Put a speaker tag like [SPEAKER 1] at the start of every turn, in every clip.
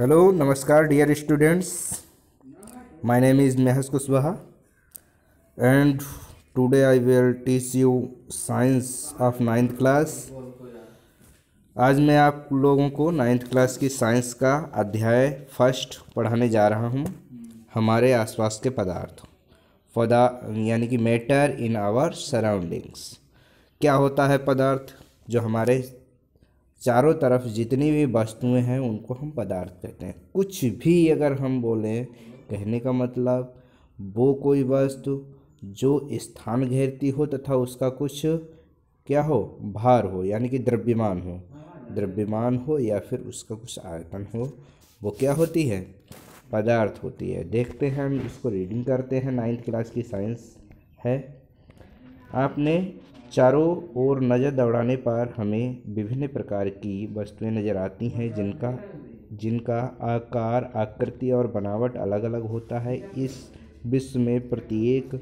[SPEAKER 1] hello नमस्कार dear students my name is महस Kushwaha and today I will teach you science of ninth class आज मैं आप लोगों को नाइन्थ क्लास की साइंस का अध्याय फर्स्ट पढ़ाने जा रहा हूँ हमारे आसपास के पदार्थ पदा यानी कि मैटर इन आवर सराउंडिंग्स क्या होता है पदार्थ जो हमारे चारों तरफ जितनी भी वस्तुएं हैं उनको हम पदार्थ कहते हैं कुछ भी अगर हम बोलें कहने का मतलब वो कोई वस्तु जो स्थान घेरती हो तथा उसका कुछ क्या हो भार हो यानी कि द्रव्यमान हो द्रव्यमान हो या फिर उसका कुछ आयतन हो वो क्या होती है पदार्थ होती है देखते हैं हम इसको रीडिंग करते हैं नाइन्थ क्लास की साइंस है आपने चारों ओर नज़र दौड़ाने पर हमें विभिन्न प्रकार की वस्तुएं नज़र आती हैं जिनका जिनका आकार आकृति और बनावट अलग अलग होता है इस विश्व में प्रत्येक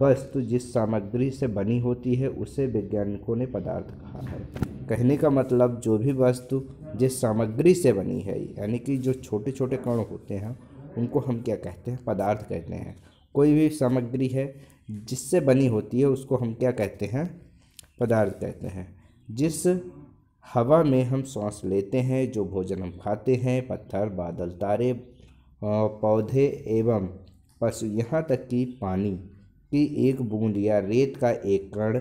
[SPEAKER 1] वस्तु जिस सामग्री से बनी होती है उसे वैज्ञानिकों ने पदार्थ कहा है कहने का मतलब जो भी वस्तु जिस सामग्री से बनी है यानी कि जो छोटे छोटे कण होते हैं उनको हम क्या कहते हैं पदार्थ कहते हैं कोई भी सामग्री है जिससे बनी होती है उसको हम क्या कहते हैं पदार्थ कहते हैं जिस हवा में हम सांस लेते हैं जो भोजन हम खाते हैं पत्थर बादल तारे पौधे एवं पशु यहाँ तक कि पानी की एक बूंद या रेत का एक कण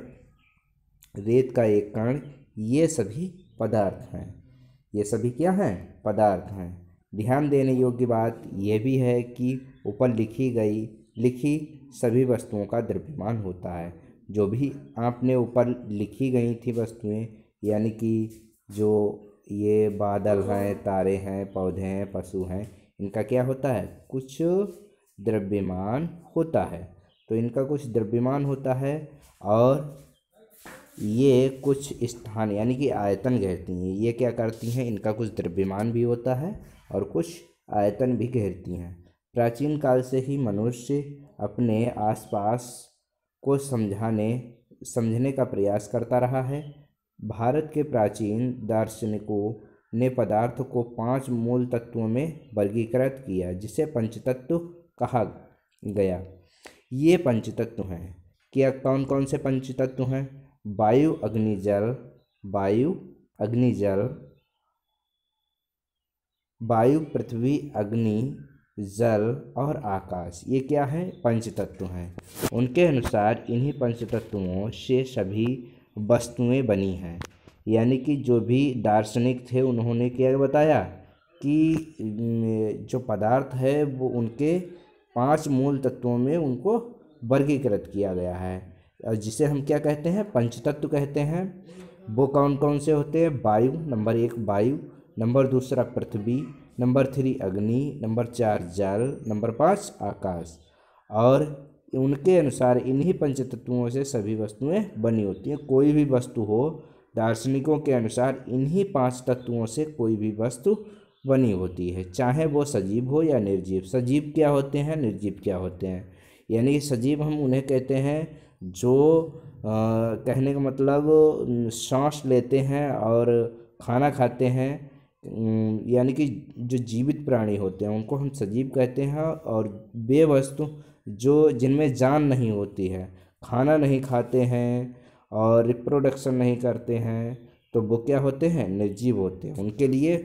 [SPEAKER 1] रेत का एक कण ये सभी पदार्थ हैं ये सभी क्या हैं पदार्थ हैं ध्यान देने योग्य बात यह भी है कि ऊपर लिखी गई लिखी सभी वस्तुओं का द्रव्यमान होता है जो भी आपने ऊपर लिखी गई थी वस्तुएं यानी कि जो ये बादल हैं तारे हैं पौधे हैं पशु हैं इनका क्या होता है कुछ द्रव्यमान होता है तो इनका कुछ द्रव्यमान होता है और ये कुछ स्थान यानी कि आयतन घेरती हैं ये क्या करती हैं इनका कुछ द्रव्यमान भी होता है और कुछ आयतन भी घेरती हैं प्राचीन काल से ही मनुष्य अपने आसपास को समझाने समझने का प्रयास करता रहा है भारत के प्राचीन दार्शनिकों ने पदार्थ को पांच मूल तत्वों में वर्गीकृत किया जिसे पंचतत्व कहा गया ये पंचतत्व हैं कि कौन कौन से पंचतत्व हैं वायु अग्नि जल वायु अग्नि जल वायु पृथ्वी अग्नि जल और आकाश ये क्या है पंच तत्व हैं उनके अनुसार इन्हीं पंच तत्वों से सभी वस्तुएं बनी हैं यानी कि जो भी दार्शनिक थे उन्होंने क्या बताया कि जो पदार्थ है वो उनके पांच मूल तत्वों में उनको वर्गीकृत किया गया है और जिसे हम क्या कहते हैं पंचतत्व कहते हैं वो कौन कौन से होते हैं वायु नंबर एक वायु नंबर दूसरा पृथ्वी नंबर थ्री अग्नि नंबर चार जल नंबर पाँच आकाश और उनके अनुसार इन्हीं पंच तत्वों से सभी वस्तुएं बनी होती हैं कोई भी वस्तु हो दार्शनिकों के अनुसार इन्हीं पांच तत्वों से कोई भी वस्तु बनी होती है चाहे वो सजीव हो या निर्जीव सजीव क्या होते हैं निर्जीव क्या होते हैं यानी कि सजीव हम उन्हें कहते हैं जो आ, कहने का मतलब सांस लेते हैं और खाना खाते हैं यानी कि जो जीवित प्राणी होते हैं उनको हम सजीव कहते हैं और वे वस्तु जो जिनमें जान नहीं होती है खाना नहीं खाते हैं और रिप्रोडक्शन नहीं करते हैं तो वो क्या होते हैं निर्जीव होते हैं उनके लिए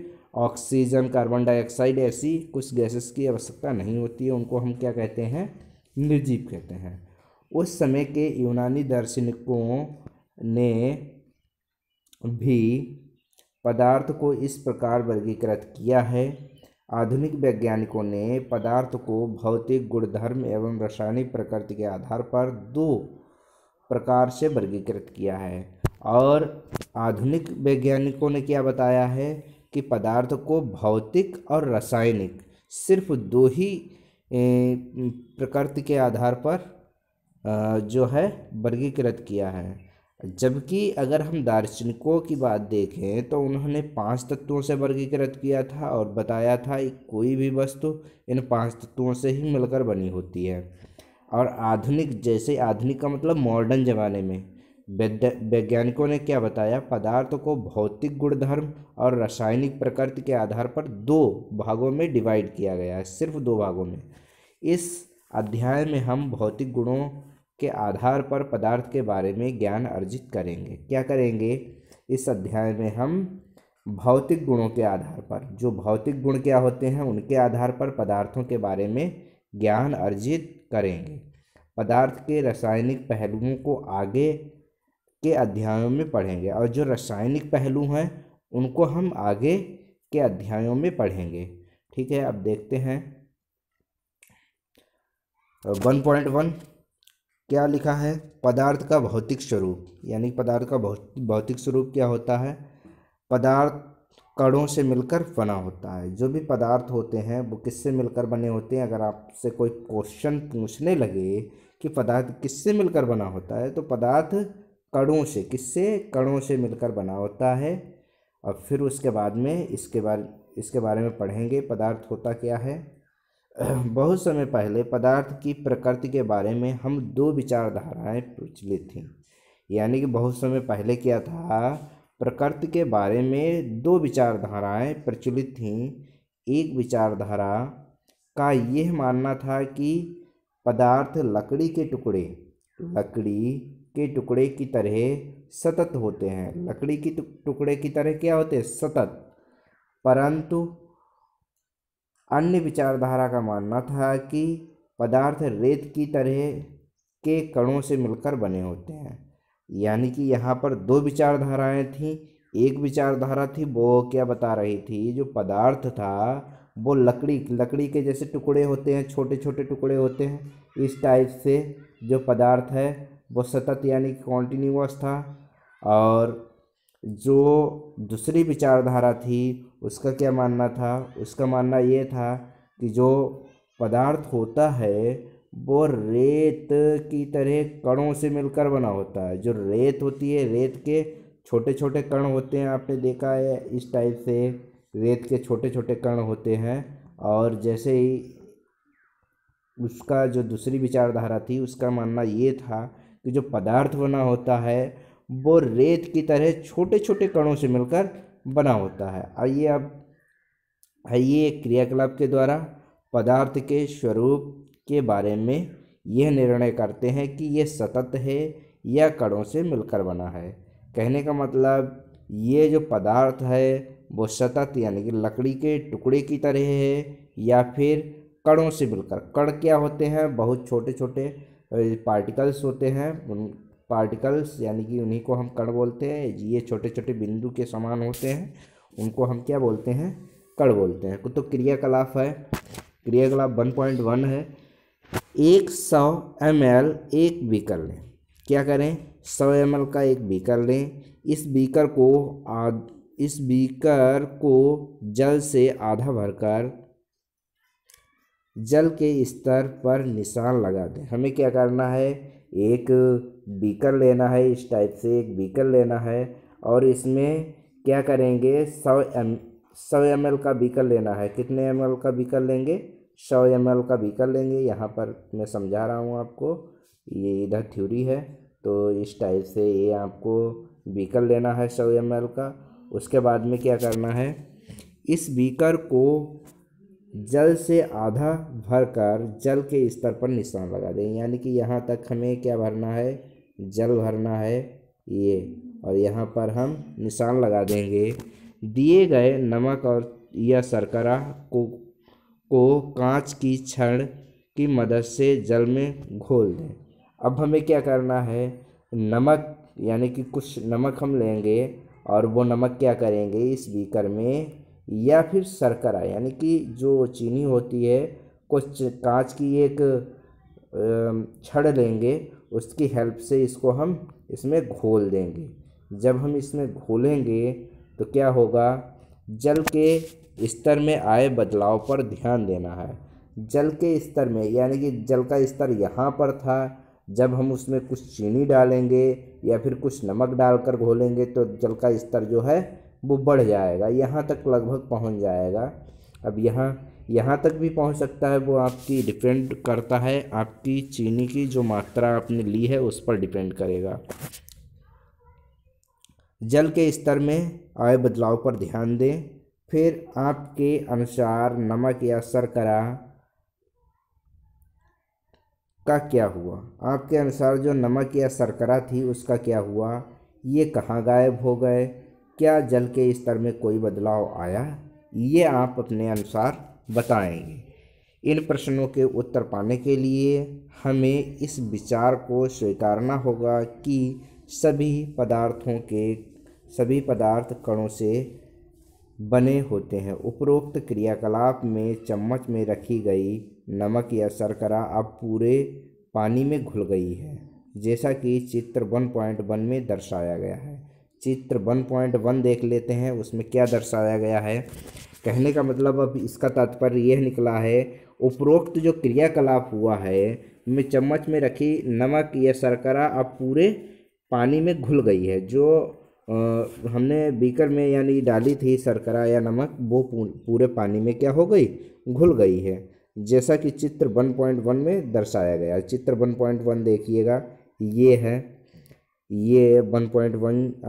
[SPEAKER 1] ऑक्सीजन कार्बन डाइऑक्साइड ऐसी कुछ गैसेस की आवश्यकता नहीं होती है उनको हम क्या कहते हैं निर्जीव कहते हैं उस समय के यूनानी दार्शनिकों ने भी पदार्थ को इस प्रकार वर्गीकृत किया है आधुनिक वैज्ञानिकों ने पदार्थ को भौतिक गुणधर्म एवं रासायनिक प्रकृति के आधार पर दो प्रकार से वर्गीकृत किया है और आधुनिक वैज्ञानिकों ने क्या बताया है कि पदार्थ को भौतिक और रासायनिक सिर्फ दो ही प्रकृति के आधार पर जो है वर्गीकृत किया है जबकि अगर हम दार्शनिकों की बात देखें तो उन्होंने पांच तत्वों से वर्गीकृत किया था और बताया था कि कोई भी वस्तु इन पांच तत्वों से ही मिलकर बनी होती है और आधुनिक जैसे आधुनिक का मतलब मॉडर्न ज़माने में वैज्ञानिकों ने क्या बताया पदार्थ को भौतिक गुणधर्म और रासायनिक प्रकृति के आधार पर दो भागों में डिवाइड किया गया है सिर्फ दो भागों में इस अध्याय में हम भौतिक गुणों के आधार पर पदार्थ के बारे में ज्ञान अर्जित करेंगे क्या करेंगे इस अध्याय में हम भौतिक गुणों के आधार पर जो भौतिक गुण क्या होते हैं उनके आधार पर पदार्थों के बारे में ज्ञान अर्जित करेंगे पदार्थ के रासायनिक पहलुओं को आगे के अध्यायों में पढ़ेंगे और जो रासायनिक पहलू हैं उनको हम आगे के अध्यायों में पढ़ेंगे ठीक है अब देखते हैं वन पॉइंट वन क्या लिखा है पदार्थ का भौतिक स्वरूप यानी पदार्थ का भौतिक स्वरूप क्या होता है पदार्थ कणों से मिलकर बना होता है जो भी पदार्थ होते हैं वो किससे मिलकर बने होते हैं अगर आपसे कोई क्वेश्चन पूछने लगे कि पदार्थ किससे मिलकर बना होता है तो पदार्थ कणों से किससे कणों से मिलकर बना होता है और फिर उसके बाद में इसके बारे इसके बारे में पढ़ेंगे पदार्थ होता क्या है बहुत समय पहले पदार्थ की प्रकृति के बारे में हम दो विचारधाराएं प्रचलित थीं यानी कि बहुत समय पहले क्या था प्रकृति के बारे में दो विचारधाराएं प्रचलित थीं एक विचारधारा का यह मानना था कि पदार्थ लकड़ी के टुकड़े लकड़ी के टुकड़े की तरह सतत होते हैं लकड़ी की टुकड़े की तरह क्या होते हैं सतत परंतु अन्य विचारधारा का मानना था कि पदार्थ रेत की तरह के कणों से मिलकर बने होते हैं यानी कि यहाँ पर दो विचारधाराएं थीं एक विचारधारा थी वो क्या बता रही थी जो पदार्थ था वो लकड़ी लकड़ी के जैसे टुकड़े होते हैं छोटे छोटे टुकड़े होते हैं इस टाइप से जो पदार्थ है वो सतत यानी कॉन्टीन्यूस था और जो दूसरी विचारधारा थी उसका क्या मानना था उसका मानना ये था कि जो पदार्थ होता है वो रेत की तरह कणों से मिलकर बना होता है जो रेत होती है रेत के छोटे छोटे कण होते हैं आपने देखा है इस टाइप से रेत के छोटे छोटे कण होते हैं और जैसे ही उसका जो दूसरी विचारधारा थी उसका मानना ये था कि जो पदार्थ बना होता है वो रेत की तरह छोटे छोटे कणों से मिलकर बना होता है आइए अब आइए क्रियाकलाप के द्वारा पदार्थ के स्वरूप के बारे में यह निर्णय करते हैं कि यह सतत है या कणों से मिलकर बना है कहने का मतलब ये जो पदार्थ है वो सतत यानी कि लकड़ी के टुकड़े की तरह है या फिर कणों से मिलकर कण क्या होते हैं बहुत छोटे छोटे पार्टिकल्स होते हैं उन पार्टिकल्स यानी कि उन्हीं को हम कण बोलते हैं ये छोटे छोटे बिंदु के समान होते हैं उनको हम क्या बोलते हैं कण बोलते हैं तो क्रियाकलाप है क्रियाकलाप वन पॉइंट वन है एक सौ एम एल एक बीकर लें क्या करें सौ एम एल का एक बीकर लें इस बीकर को आ इस बीकर को जल से आधा भरकर जल के स्तर पर निशान लगा दें हमें क्या करना है एक बीकर लेना है इस टाइप से एक बीकर लेना है और इसमें क्या करेंगे सौ एम सौ एम का बीकर लेना है कितने एम का बीकर लेंगे सौ एम का बीकर लेंगे यहाँ पर मैं समझा रहा हूँ आपको ये इधर थ्योरी है तो इस टाइप से ये आपको बीकर लेना है सौ एम का उसके बाद में क्या करना है इस बीकर को जल से आधा भरकर जल के स्तर पर निशान लगा दें यानी कि यहाँ तक हमें क्या भरना है जल भरना है ये और यहाँ पर हम निशान लगा देंगे दिए गए नमक और या शर्करा को को कांच की छड़ की मदद से जल में घोल दें अब हमें क्या करना है नमक यानी कि कुछ नमक हम लेंगे और वो नमक क्या करेंगे इस बीकर में या फिर शर्करा यानी कि जो चीनी होती है कुछ कांच की एक छड़ लेंगे उसकी हेल्प से इसको हम इसमें घोल देंगे जब हम इसमें घोलेंगे तो क्या होगा जल के स्तर में आए बदलाव पर ध्यान देना है जल के स्तर में यानी कि जल का स्तर यहाँ पर था जब हम उसमें कुछ चीनी डालेंगे या फिर कुछ नमक डालकर घोलेंगे तो जल का स्तर जो है वो बढ़ जाएगा यहाँ तक लगभग पहुँच जाएगा अब यहाँ यहाँ तक भी पहुँच सकता है वो आपकी डिपेंड करता है आपकी चीनी की जो मात्रा आपने ली है उस पर डिपेंड करेगा जल के स्तर में आए बदलाव पर ध्यान दें फिर आपके अनुसार नमक या शर्करा का क्या हुआ आपके अनुसार जो नमक या शर्करा थी उसका क्या हुआ ये कहाँ गायब हो गए क्या जल के स्तर में कोई बदलाव आया ये आप अपने अनुसार बताएंगे इन प्रश्नों के उत्तर पाने के लिए हमें इस विचार को स्वीकारना होगा कि सभी पदार्थों के सभी पदार्थ कणों से बने होते हैं उपरोक्त क्रियाकलाप में चम्मच में रखी गई नमक या शर्करा अब पूरे पानी में घुल गई है जैसा कि चित्र 1.1 में दर्शाया गया है चित्र वन पॉइंट वन देख लेते हैं उसमें क्या दर्शाया गया है कहने का मतलब अब इसका तात्पर्य यह निकला है उपरोक्त जो क्रियाकलाप हुआ है में चम्मच में रखी नमक या शर्करा अब पूरे पानी में घुल गई है जो आ, हमने बीकर में यानी डाली थी शर्करा या नमक वो पूरे पानी में क्या हो गई घुल गई है जैसा कि चित्र वन पॉइंट वन में दर्शाया गया चित्र वन पॉइंट वन देखिएगा ये है ये 1.1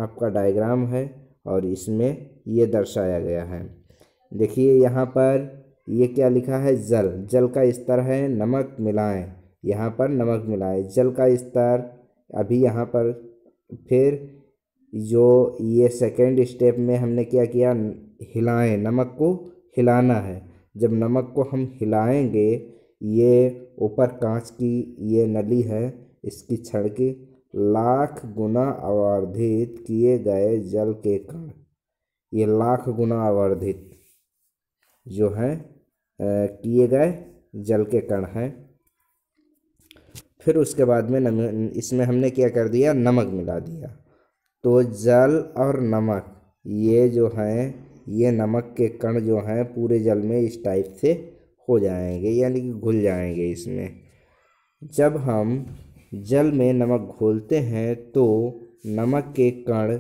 [SPEAKER 1] आपका डायग्राम है और इसमें ये दर्शाया गया है देखिए यहाँ पर ये क्या लिखा है जल जल का स्तर है नमक मिलाएं यहाँ पर नमक मिलाएं जल का स्तर अभी यहाँ पर फिर जो ये सेकेंड स्टेप में हमने क्या किया हिलाएं नमक को हिलाना है जब नमक को हम हिलाएंगे ये ऊपर कांच की ये नली है इसकी छड़ की लाख गुना आवर्धित किए गए जल के कण ये लाख गुना आवर्धित जो है किए गए जल के कण हैं फिर उसके बाद में नम इसमें हमने क्या कर दिया नमक मिला दिया तो जल और नमक ये जो हैं ये नमक के कण जो हैं पूरे जल में इस टाइप से हो जाएंगे यानी कि घुल जाएंगे इसमें जब हम जल में नमक घोलते हैं तो नमक के कण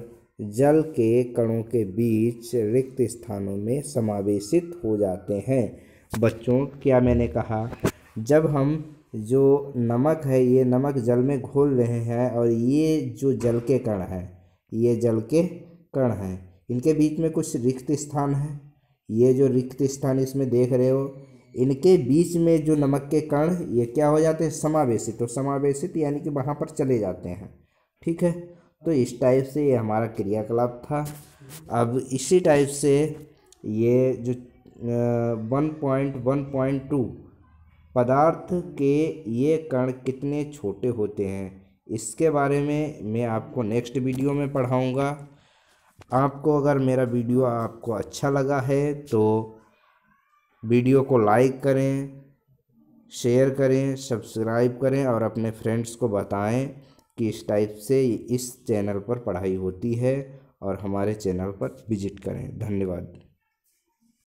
[SPEAKER 1] जल के कणों के बीच रिक्त स्थानों में समावेशित हो जाते हैं बच्चों क्या मैंने कहा जब हम जो नमक है ये नमक जल में घोल रहे हैं और ये जो जल के कण हैं ये जल के कण हैं इनके बीच में कुछ रिक्त स्थान है ये जो रिक्त स्थान इसमें देख रहे हो इनके बीच में जो नमक के कण ये क्या हो जाते हैं समावेशित तो समावेशित यानी कि वहाँ पर चले जाते हैं ठीक है तो इस टाइप से ये हमारा क्रियाकलाप था अब इसी टाइप से ये जो one point one point two पदार्थ के ये कण कितने छोटे होते हैं इसके बारे में मैं आपको नेक्स्ट वीडियो में पढ़ाऊँगा आपको अगर मेरा वीडियो आपको अच्छा लगा है तो वीडियो को लाइक करें शेयर करें सब्सक्राइब करें और अपने फ्रेंड्स को बताएं कि इस टाइप से इस चैनल पर पढ़ाई होती है और हमारे चैनल पर विजिट करें धन्यवाद